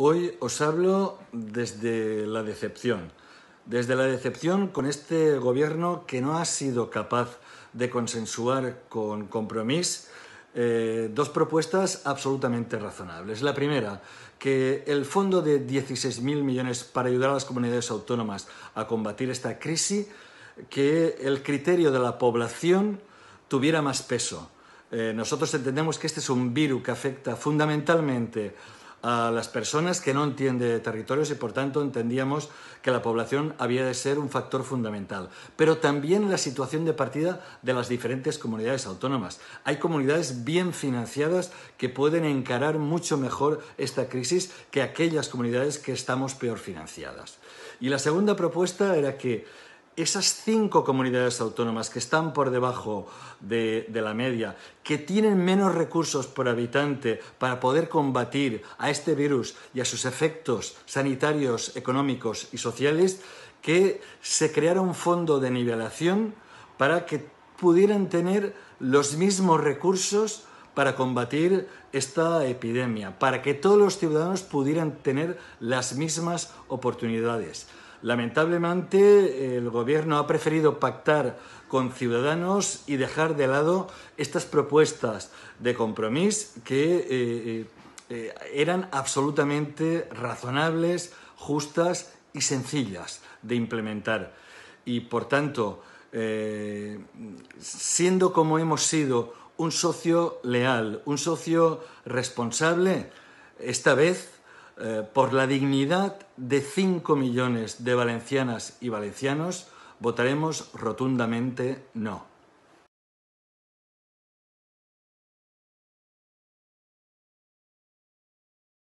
Hoy os hablo desde la decepción, desde la decepción con este gobierno que no ha sido capaz de consensuar con compromiso eh, dos propuestas absolutamente razonables. La primera, que el fondo de 16.000 millones para ayudar a las comunidades autónomas a combatir esta crisis, que el criterio de la población tuviera más peso. Eh, nosotros entendemos que este es un virus que afecta fundamentalmente a las personas que no entienden territorios y por tanto entendíamos que la población había de ser un factor fundamental. Pero también la situación de partida de las diferentes comunidades autónomas. Hay comunidades bien financiadas que pueden encarar mucho mejor esta crisis que aquellas comunidades que estamos peor financiadas. Y la segunda propuesta era que esas cinco comunidades autónomas que están por debajo de, la media, que tienen menos recursos por habitante para poder combatir a este virus y a sus efectos sanitarios, económicos y sociales, que se creara un fondo de nivelación para que pudieran tener los mismos recursos para combatir esta epidemia, para que todos los ciudadanos pudieran tener las mismas oportunidades. Lamentablemente, el gobierno ha preferido pactar con Ciudadanos y dejar de lado estas propuestas de compromiso que eh, eh, eh, eran absolutamente razonables, justas y sencillas de implementar. Y por tanto, siendo como hemos sido un socio leal, un socio responsable, esta vez eh, por la dignidad de 5 millones de valencianas y valencianos, votaremos rotundamente no.